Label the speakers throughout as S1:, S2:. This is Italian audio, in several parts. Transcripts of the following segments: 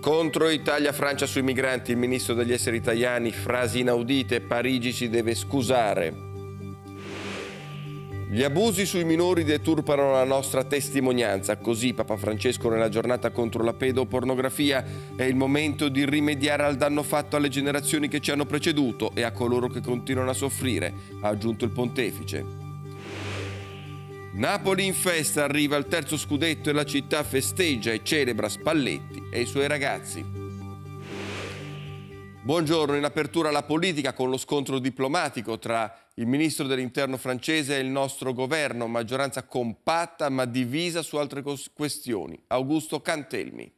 S1: Contro Italia-Francia sui migranti, il ministro degli esseri italiani, frasi inaudite, Parigi si deve scusare. Gli abusi sui minori deturpano la nostra testimonianza, così Papa Francesco nella giornata contro la pedopornografia è il momento di rimediare al danno fatto alle generazioni che ci hanno preceduto e a coloro che continuano a soffrire, ha aggiunto il pontefice. Napoli in festa, arriva il terzo scudetto e la città festeggia e celebra Spalletti e i suoi ragazzi. Buongiorno, in apertura alla politica con lo scontro diplomatico tra il ministro dell'interno francese e il nostro governo, maggioranza compatta ma divisa su altre questioni. Augusto Cantelmi.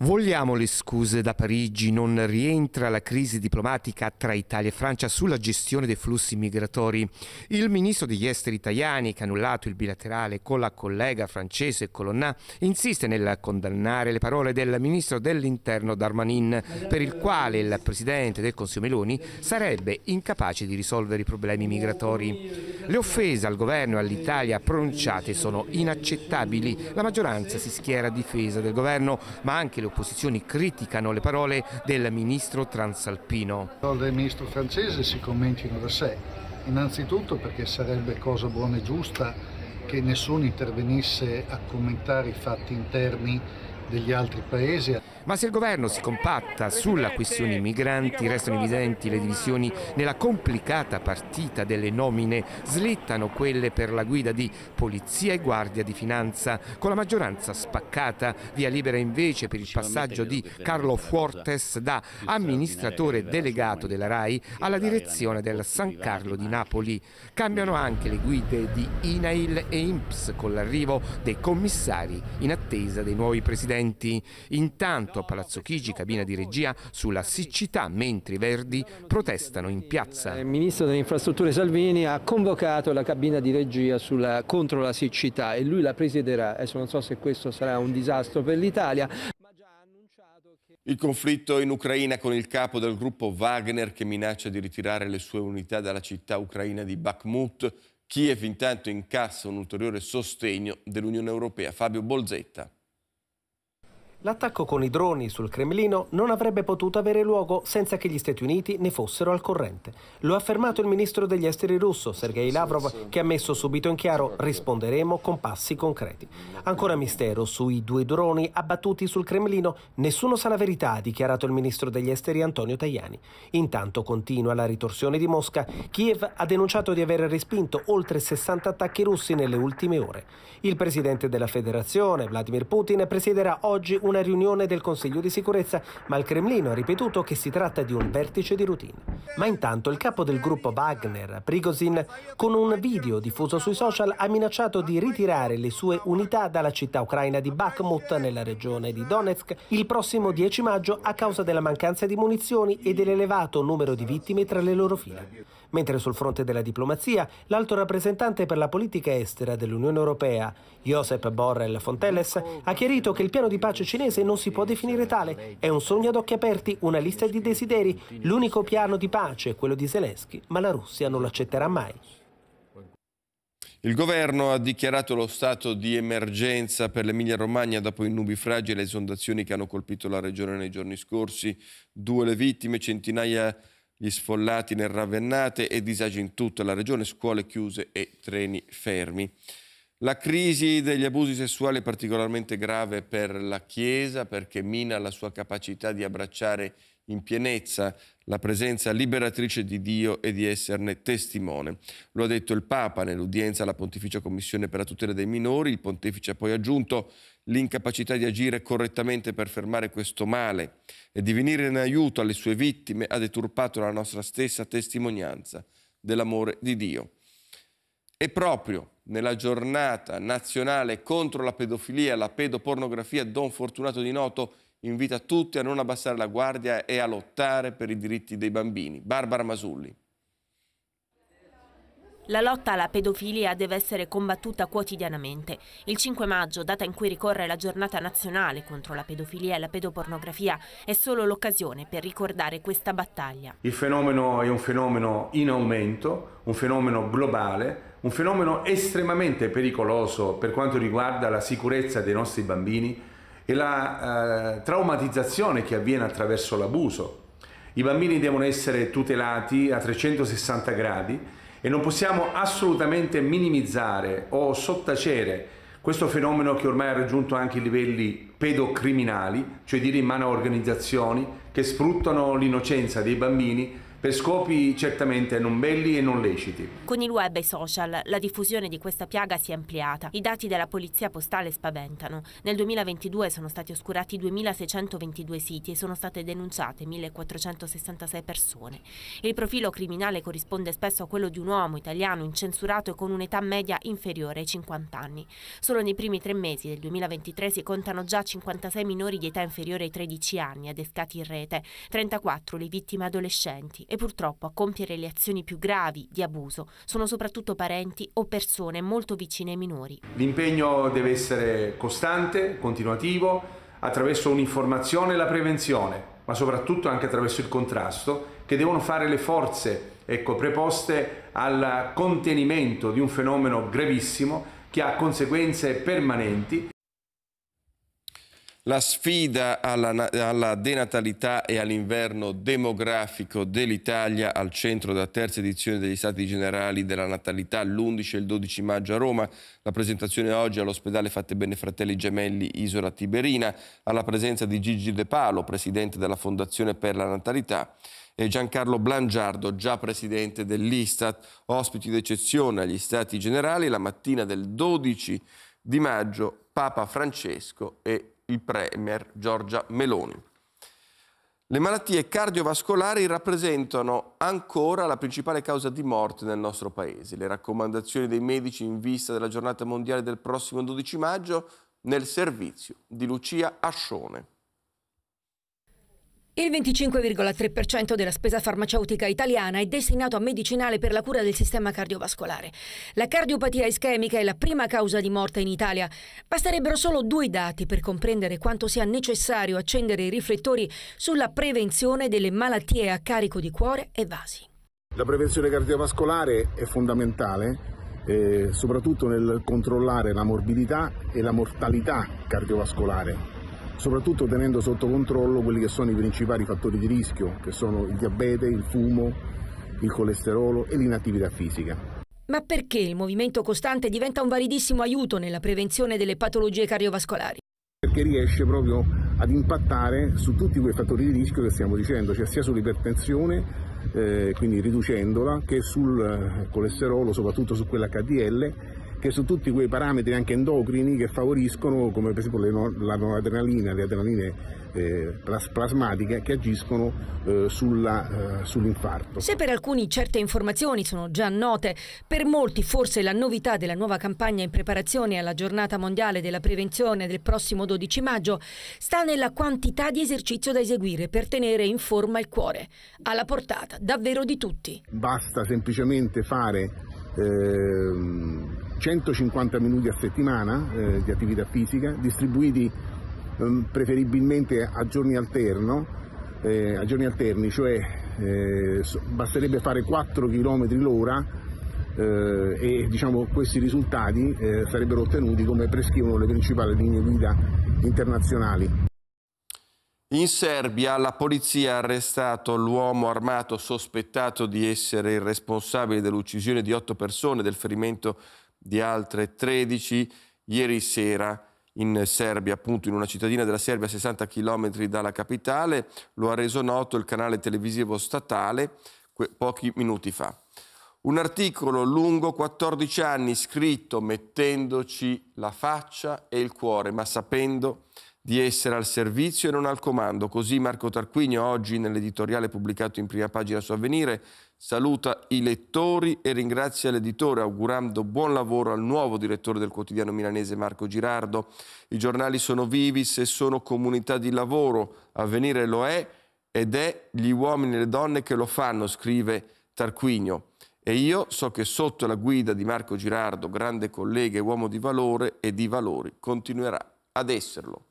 S2: Vogliamo le scuse da Parigi, non rientra la crisi diplomatica tra Italia e Francia sulla gestione dei flussi migratori. Il ministro degli esteri italiani, che ha annullato il bilaterale con la collega francese Colonna, insiste nel condannare le parole del ministro dell'interno Darmanin, per il quale il presidente del Consiglio Meloni sarebbe incapace di risolvere i problemi migratori. Le offese al governo e all'Italia pronunciate sono inaccettabili. La maggioranza si schiera a difesa del governo, ma anche le le opposizioni criticano le parole del ministro transalpino. Le
S3: parole del ministro francese si commentino da sé, innanzitutto perché sarebbe cosa buona e giusta che nessuno intervenisse a commentare i fatti interni degli altri paesi.
S2: Ma se il governo si compatta sulla questione migranti, restano evidenti le divisioni nella complicata partita delle nomine, slittano quelle per la guida di polizia e guardia di finanza, con la maggioranza spaccata, via libera invece per il passaggio di Carlo Fuortes da amministratore delegato della RAI alla direzione del San Carlo di Napoli. Cambiano anche le guide di INAIL e INPS con l'arrivo dei commissari in attesa dei nuovi presidenti presenti. Intanto a Palazzo Chigi, cabina di regia, sulla siccità, mentre i Verdi protestano in piazza.
S4: Il ministro delle infrastrutture Salvini ha convocato la cabina di regia sulla, contro la siccità e lui la presiderà. Adesso non so se questo sarà un disastro per l'Italia.
S1: Il conflitto in Ucraina con il capo del gruppo Wagner che minaccia di ritirare le sue unità dalla città ucraina di Bakhmut. Kiev intanto incassa un ulteriore sostegno dell'Unione Europea. Fabio Bolzetta.
S4: L'attacco con i droni sul Cremlino non avrebbe potuto avere luogo senza che gli Stati Uniti ne fossero al corrente. Lo ha affermato il ministro degli esteri russo, Sergei Lavrov, che ha messo subito in chiaro risponderemo con passi concreti. Ancora mistero sui due droni abbattuti sul Cremlino, nessuno sa la verità, ha dichiarato il ministro degli esteri Antonio Tajani. Intanto continua la ritorsione di Mosca. Kiev ha denunciato di aver respinto oltre 60 attacchi russi nelle ultime ore. Il presidente della federazione, Vladimir Putin, presiederà oggi una riunione del Consiglio di sicurezza, ma il Cremlino ha ripetuto che si tratta di un vertice di routine. Ma intanto il capo del gruppo Wagner, Prigozhin, con un video diffuso sui social ha minacciato di ritirare le sue unità dalla città ucraina di Bakhmut nella regione di Donetsk il prossimo 10 maggio a causa della mancanza di munizioni e dell'elevato numero di vittime tra le loro file. Mentre sul fronte della diplomazia, l'alto rappresentante per la politica estera dell'Unione Europea, Josep Borrell Fontelles, ha chiarito che il piano di pace cinese non si può definire tale. È un sogno ad occhi aperti, una lista di desideri. L'unico piano di pace è quello di Zelensky, ma la Russia non l'accetterà mai.
S1: Il governo ha dichiarato lo stato di emergenza per l'Emilia-Romagna dopo i nubifragi e le esondazioni che hanno colpito la regione nei giorni scorsi. Due le vittime, centinaia di gli sfollati nel Ravennate e disagi in tutta la regione, scuole chiuse e treni fermi. La crisi degli abusi sessuali è particolarmente grave per la Chiesa perché mina la sua capacità di abbracciare in pienezza la presenza liberatrice di Dio e di esserne testimone. Lo ha detto il Papa nell'udienza alla Pontificia Commissione per la tutela dei minori. Il pontefice ha poi aggiunto l'incapacità di agire correttamente per fermare questo male e di venire in aiuto alle sue vittime ha deturpato la nostra stessa testimonianza dell'amore di Dio. E proprio nella giornata nazionale contro la pedofilia e la pedopornografia, Don Fortunato di Noto invita tutti a non abbassare la guardia e a lottare per i diritti dei bambini. Barbara Masulli.
S5: La lotta alla pedofilia deve essere combattuta quotidianamente. Il 5 maggio, data in cui ricorre la giornata nazionale contro la pedofilia e la pedopornografia, è solo l'occasione per ricordare questa battaglia.
S6: Il fenomeno è un fenomeno in aumento, un fenomeno globale, un fenomeno estremamente pericoloso per quanto riguarda la sicurezza dei nostri bambini e la eh, traumatizzazione che avviene attraverso l'abuso. I bambini devono essere tutelati a 360 gradi e non possiamo assolutamente minimizzare o sottacere questo fenomeno che ormai ha raggiunto anche i livelli pedocriminali, cioè dire in mano a organizzazioni che sfruttano l'innocenza dei bambini per scopi certamente non belli e non leciti.
S5: Con il web e i social la diffusione di questa piaga si è ampliata. I dati della polizia postale spaventano. Nel 2022 sono stati oscurati 2.622 siti e sono state denunciate 1.466 persone. Il profilo criminale corrisponde spesso a quello di un uomo italiano incensurato e con un'età media inferiore ai 50 anni. Solo nei primi tre mesi del 2023 si contano già 56 minori di età inferiore ai 13 anni adescati in rete, 34 le vittime adolescenti e purtroppo a compiere le azioni più gravi di abuso sono soprattutto parenti o persone molto vicine ai minori.
S6: L'impegno deve essere costante, continuativo, attraverso un'informazione e la prevenzione, ma soprattutto anche attraverso il contrasto, che devono fare le forze ecco, preposte al contenimento di un fenomeno gravissimo che ha conseguenze permanenti la sfida
S1: alla, alla denatalità e all'inverno demografico dell'Italia al centro della terza edizione degli Stati Generali della Natalità l'11 e il 12 maggio a Roma. La presentazione oggi all'ospedale Fattebene Fratelli Gemelli Isola Tiberina alla presenza di Gigi De Palo, presidente della Fondazione per la Natalità e Giancarlo Blangiardo, già presidente dell'Istat, ospiti d'eccezione agli Stati Generali la mattina del 12 di maggio Papa Francesco e il Premier Giorgia Meloni. Le malattie cardiovascolari rappresentano ancora la principale causa di morte nel nostro paese. Le raccomandazioni dei medici in vista della giornata mondiale del prossimo 12 maggio nel servizio di Lucia Ascione.
S7: Il 25,3% della spesa farmaceutica italiana è destinato a medicinale per la cura del sistema cardiovascolare. La cardiopatia ischemica è la prima causa di morte in Italia. Basterebbero solo due dati per comprendere quanto sia necessario accendere i riflettori sulla prevenzione delle malattie a carico di cuore e vasi.
S8: La prevenzione cardiovascolare è fondamentale eh, soprattutto nel controllare la morbidità e la mortalità cardiovascolare soprattutto tenendo sotto controllo quelli che sono i principali fattori di rischio, che sono il diabete, il fumo, il colesterolo e l'inattività fisica.
S7: Ma perché il movimento costante diventa un validissimo aiuto nella prevenzione delle patologie cardiovascolari?
S8: Perché riesce proprio ad impattare su tutti quei fattori di rischio che stiamo dicendo, cioè sia sull'ipertensione, eh, quindi riducendola, che sul eh, colesterolo, soprattutto su quell'HDL che su tutti quei parametri anche endocrini che favoriscono, come per esempio la noradrenalina, le adrenaline eh, plasmatiche che agiscono eh, eh sull'infarto.
S7: Sull Se per alcuni certe informazioni sono già note, per molti forse la novità della nuova campagna in preparazione alla giornata mondiale della prevenzione del prossimo 12 maggio sta nella quantità di esercizio da eseguire per tenere in forma il cuore, alla portata davvero di tutti.
S8: Basta semplicemente fare... Ehm 150 minuti a settimana eh, di attività fisica, distribuiti eh, preferibilmente a giorni, alterno, eh, a giorni alterni, cioè eh, basterebbe fare 4 km l'ora eh, e diciamo, questi risultati eh, sarebbero ottenuti come prescrivono le principali linee guida internazionali.
S1: In Serbia la polizia ha arrestato l'uomo armato sospettato di essere il responsabile dell'uccisione di otto persone, e del ferimento di altre 13 ieri sera in Serbia, appunto in una cittadina della Serbia a 60 km dalla capitale, lo ha reso noto il canale televisivo statale pochi minuti fa. Un articolo lungo 14 anni scritto mettendoci la faccia e il cuore, ma sapendo di essere al servizio e non al comando. Così Marco Tarquinio oggi nell'editoriale pubblicato in prima pagina su Avvenire saluta i lettori e ringrazia l'editore augurando buon lavoro al nuovo direttore del quotidiano milanese Marco Girardo. I giornali sono vivi se sono comunità di lavoro, avvenire lo è ed è gli uomini e le donne che lo fanno, scrive Tarquinio. E io so che sotto la guida di Marco Girardo, grande collega e uomo di valore e di valori, continuerà ad esserlo.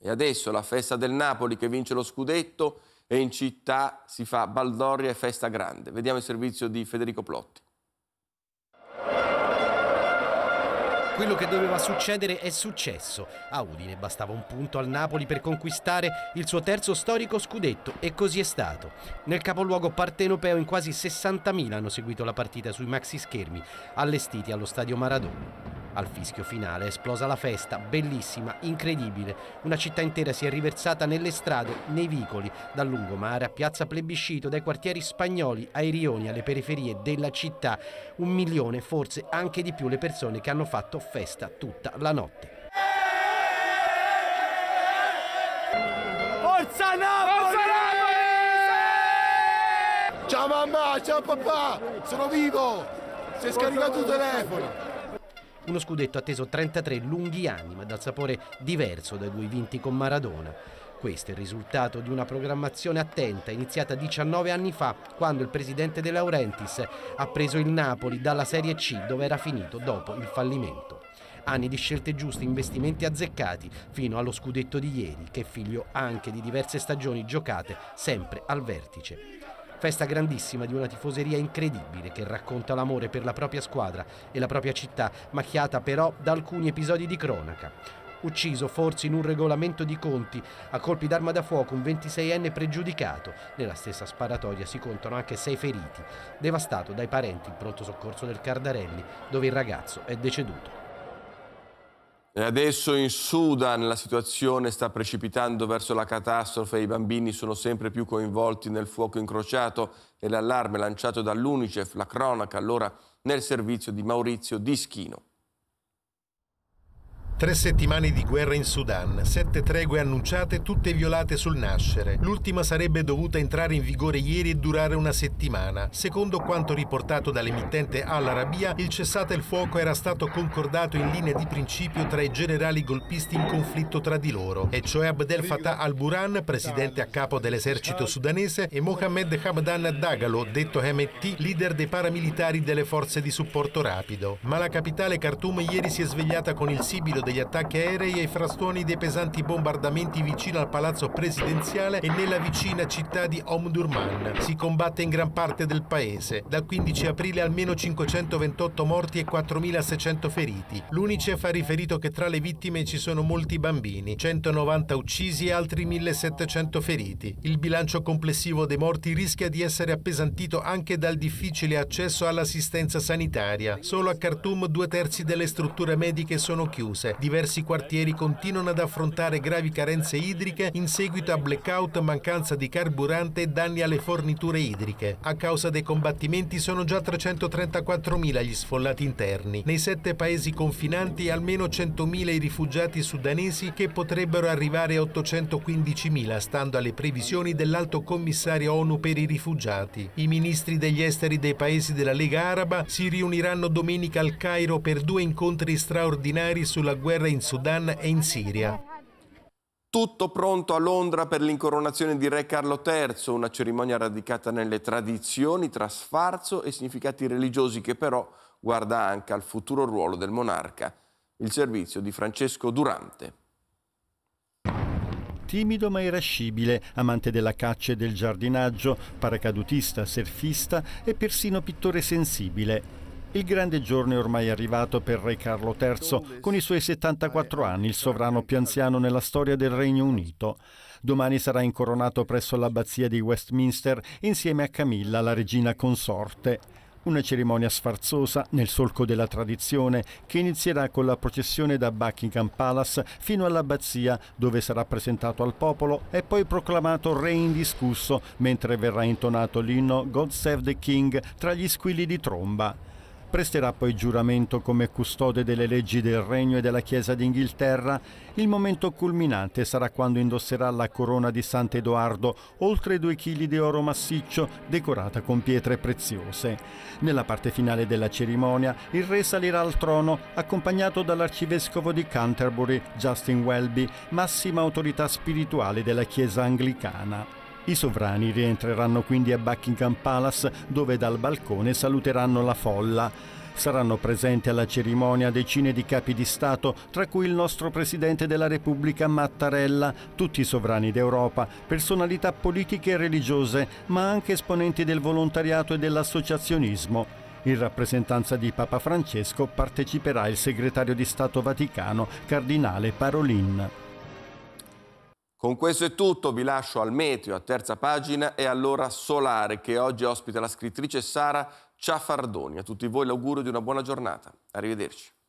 S1: E adesso la festa del Napoli che vince lo scudetto e in città si fa baldoria e festa grande. Vediamo il servizio di Federico Plotti.
S9: Quello che doveva succedere è successo. A Udine bastava un punto al Napoli per conquistare il suo terzo storico scudetto e così è stato. Nel capoluogo partenopeo in quasi 60.000 hanno seguito la partita sui maxi schermi allestiti allo stadio Maradona. Al fischio finale è esplosa la festa, bellissima, incredibile. Una città intera si è riversata nelle strade, nei vicoli, dal lungomare a piazza Plebiscito, dai quartieri spagnoli ai rioni, alle periferie della città. Un milione, forse anche di più, le persone che hanno fatto festa tutta la notte.
S8: Forza Napoli! Ciao mamma, ciao papà, sono vivo! Si è scaricato il telefono!
S9: Uno scudetto atteso 33 lunghi anni, ma dal sapore diverso dai due vinti con Maradona. Questo è il risultato di una programmazione attenta iniziata 19 anni fa, quando il presidente De Laurentiis ha preso il Napoli dalla Serie C, dove era finito dopo il fallimento. Anni di scelte giuste, investimenti azzeccati, fino allo scudetto di ieri, che è figlio anche di diverse stagioni giocate sempre al vertice. Festa grandissima di una tifoseria incredibile che racconta l'amore per la propria squadra e la propria città, macchiata però da alcuni episodi di cronaca ucciso forse in un regolamento di conti a colpi d'arma da fuoco un 26enne pregiudicato. Nella stessa sparatoria si contano anche sei feriti, devastato dai parenti in pronto soccorso del Cardarelli, dove il ragazzo è deceduto.
S1: E adesso in Sudan la situazione sta precipitando verso la catastrofe, i bambini sono sempre più coinvolti nel fuoco incrociato e l'allarme lanciato dall'Unicef, la cronaca allora nel servizio di Maurizio Dischino.
S10: Tre settimane di guerra in Sudan, sette tregue annunciate, tutte violate sul nascere. L'ultima sarebbe dovuta entrare in vigore ieri e durare una settimana. Secondo quanto riportato dall'emittente Al Arabia, il cessate il fuoco era stato concordato in linea di principio tra i generali golpisti in conflitto tra di loro, e cioè Abdel Fattah al-Burhan, presidente a capo dell'esercito sudanese, e Mohammed Hamdan Dagalo, detto MT, leader dei paramilitari delle forze di supporto rapido. Ma la capitale Khartoum ieri si è svegliata con il sibilo degli attacchi aerei e i frastuoni dei pesanti bombardamenti vicino al palazzo presidenziale e nella vicina città di Omdurman. Si combatte in gran parte del paese. Da 15 aprile almeno 528 morti e 4.600 feriti. L'UNICEF ha riferito che tra le vittime ci sono molti bambini, 190 uccisi e altri 1.700 feriti. Il bilancio complessivo dei morti rischia di essere appesantito anche dal difficile accesso all'assistenza sanitaria. Solo a Khartoum due terzi delle strutture mediche sono chiuse, Diversi quartieri continuano ad affrontare gravi carenze idriche in seguito a blackout, mancanza di carburante e danni alle forniture idriche. A causa dei combattimenti sono già 334.000 gli sfollati interni. Nei sette paesi confinanti almeno 100.000 i rifugiati sudanesi che potrebbero arrivare a 815.000 stando alle previsioni dell'Alto Commissario ONU per i rifugiati. I ministri degli esteri dei paesi della Lega Araba si riuniranno domenica al Cairo per due incontri straordinari sulla guerra guerra in Sudan e in Siria. Tutto
S1: pronto a Londra per l'incoronazione di Re Carlo III, una cerimonia radicata nelle tradizioni tra sfarzo e significati religiosi che però guarda anche al futuro ruolo del monarca. Il servizio di Francesco Durante.
S3: Timido ma irascibile, amante della caccia e del giardinaggio, paracadutista, surfista e persino pittore sensibile, il grande giorno è ormai arrivato per Re Carlo III, con i suoi 74 anni, il sovrano più anziano nella storia del Regno Unito. Domani sarà incoronato presso l'abbazia di Westminster insieme a Camilla, la regina consorte. Una cerimonia sfarzosa nel solco della tradizione che inizierà con la processione da Buckingham Palace fino all'abbazia dove sarà presentato al popolo e poi proclamato re indiscusso mentre verrà intonato l'inno God Save the King tra gli squilli di tromba. Presterà poi giuramento come custode delle leggi del Regno e della Chiesa d'Inghilterra. Il momento culminante sarà quando indosserà la corona di Sant'Edoardo, oltre due chili di oro massiccio decorata con pietre preziose. Nella parte finale della cerimonia il re salirà al trono accompagnato dall'arcivescovo di Canterbury, Justin Welby, massima autorità spirituale della Chiesa anglicana. I sovrani rientreranno quindi a Buckingham Palace dove dal balcone saluteranno la folla. Saranno presenti alla cerimonia decine di capi di Stato, tra cui il nostro Presidente della Repubblica Mattarella, tutti i sovrani d'Europa, personalità politiche e religiose, ma anche esponenti del volontariato e dell'associazionismo. In rappresentanza di Papa Francesco parteciperà il segretario di Stato Vaticano, Cardinale Parolin.
S1: Con questo è tutto, vi lascio al meteo a terza pagina e all'ora solare che oggi ospita la scrittrice Sara Ciaffardoni. A tutti voi l'augurio di una buona giornata. Arrivederci.